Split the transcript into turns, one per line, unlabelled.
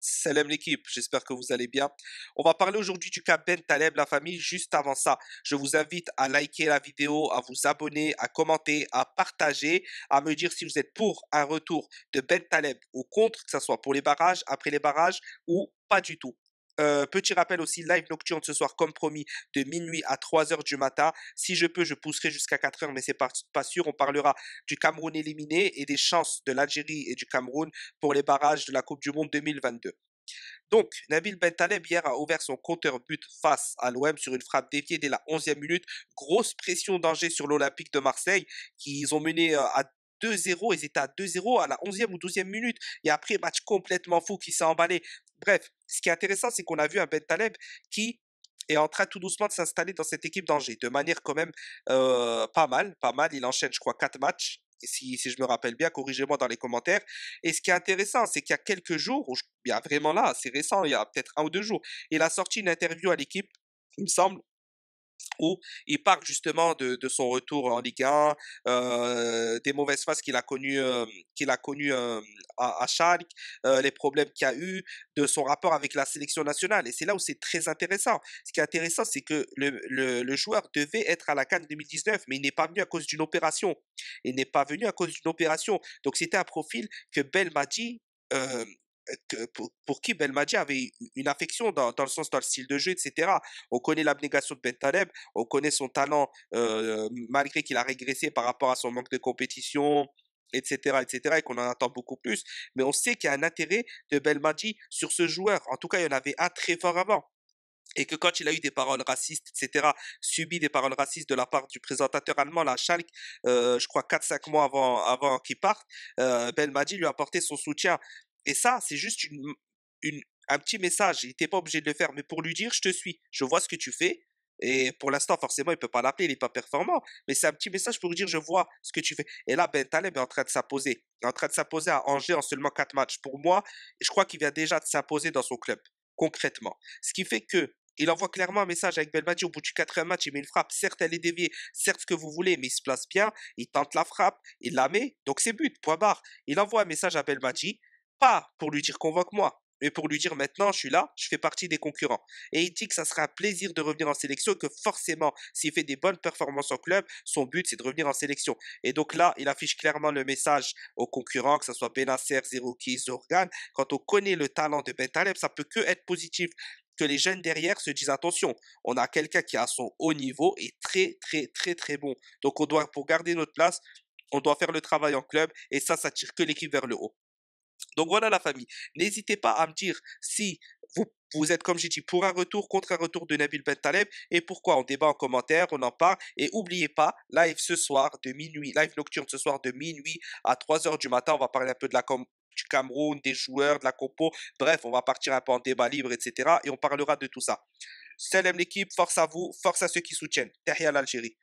Salam l'équipe, j'espère que vous allez bien. On va parler aujourd'hui du cas Ben Taleb, la famille. Juste avant ça, je vous invite à liker la vidéo, à vous abonner, à commenter, à partager, à me dire si vous êtes pour un retour de Ben Taleb ou contre, que ce soit pour les barrages, après les barrages ou pas du tout. Euh, petit rappel aussi, live nocturne ce soir, comme promis, de minuit à 3h du matin. Si je peux, je pousserai jusqu'à 4h, mais c'est pas, pas sûr. On parlera du Cameroun éliminé et des chances de l'Algérie et du Cameroun pour les barrages de la Coupe du Monde 2022. Donc, Nabil Bentaleb hier a ouvert son compteur but face à l'OM sur une frappe déviée dès la 11e minute. Grosse pression d'Angers sur l'Olympique de Marseille, qui ont mené euh, à 2-0, ils étaient à 2-0 à la 11e ou 12e minute. Et après, match complètement fou qui s'est emballé Bref, ce qui est intéressant, c'est qu'on a vu un Ben Taleb qui est en train tout doucement de s'installer dans cette équipe d'Angers, de manière quand même euh, pas mal, pas mal. Il enchaîne, je crois, quatre matchs, si, je me rappelle bien, corrigez-moi dans les commentaires. Et ce qui est intéressant, c'est qu'il y a quelques jours, il y a vraiment là, c'est récent, il y a peut-être un ou deux jours, il a sorti une interview à l'équipe, il me semble, où il parle justement de, son retour en Ligue 1, euh, des mauvaises phases qu'il a connues, euh, qu'il a euh, à, à les problèmes qu'il a eu, de son rapport avec la sélection nationale. Et c'est là où c'est très intéressant. Ce qui est intéressant, c'est que le, joueur devait être à la Cannes 2019, mais il n'est pas venu à cause d'une opération. Il n'est pas venu à cause d'une opération. Donc c'était un profil que Bell pour, qui Belmadi avait une affection dans, dans, le sens, dans le style de jeu, etc. On connaît l'abnégation de Bentaleb, on connaît son talent, euh, malgré qu'il a régressé par rapport à son manque de compétition, etc., etc., et qu'on en attend beaucoup plus. Mais on sait qu'il y a un intérêt de Belmadi sur ce joueur. En tout cas, il y en avait un très fort avant et que quand il a eu des paroles racistes, etc., subi des paroles racistes de la part du présentateur allemand, la Schalk, euh, je crois 4-5 mois avant, avant qu'il parte, euh, lui a apporté son soutien. Et ça, c'est juste un petit message. Il n'était pas obligé de le faire, mais pour lui dire, je te suis, je vois ce que tu fais. Et pour l'instant, forcément, il peut pas l'appeler, il n'est pas performant. Mais c'est un petit message pour lui dire, je vois ce que tu fais. Et là, Ben Taleb est en train de s'imposer. Il est en train de s'imposer à Angers en seulement 4 matchs. Pour moi, je crois qu'il vient déjà de s'imposer dans son club, concrètement. Ce qui fait que il envoie clairement un message avec Belmadi au bout du quatrième match, il met une frappe. Certes, elle est déviée, certes ce que vous voulez, mais il se place bien, il tente la frappe, il la met, donc c'est but, point barre. Il envoie un message à Belmadi pas pour lui dire convoque-moi, mais pour lui dire maintenant je suis là, je fais partie des concurrents. Et il dit que ça sera un plaisir de revenir en sélection et que forcément, s'il fait des bonnes performances en club, son but c'est de revenir en sélection. Et donc là, il affiche clairement le message aux concurrents, que ce soit Benacer, Zerouki, Zorgan. Quand on connaît le talent de Ben Taleb, ça peut que être positif que les jeunes derrière se disent attention, on a quelqu'un qui a son haut niveau et très très très très bon. Donc on doit pour garder notre place, on doit faire le travail en club et ça ça tire que l'équipe vers le haut. Donc voilà la famille. N'hésitez pas à me dire si vous, vous êtes, comme j'ai dit, pour un retour, contre un retour de Nabil Ben Taleb et pourquoi. On débat en commentaire, on en parle. Et n'oubliez pas, live ce soir de minuit, live nocturne ce soir de minuit à 3h du matin. On va parler un peu de la du Cameroun, des joueurs, de la compo. Bref, on va partir un peu en débat libre, etc. Et on parlera de tout ça. Salam l'équipe, force à vous, force à ceux qui soutiennent. Derrière l'Algérie.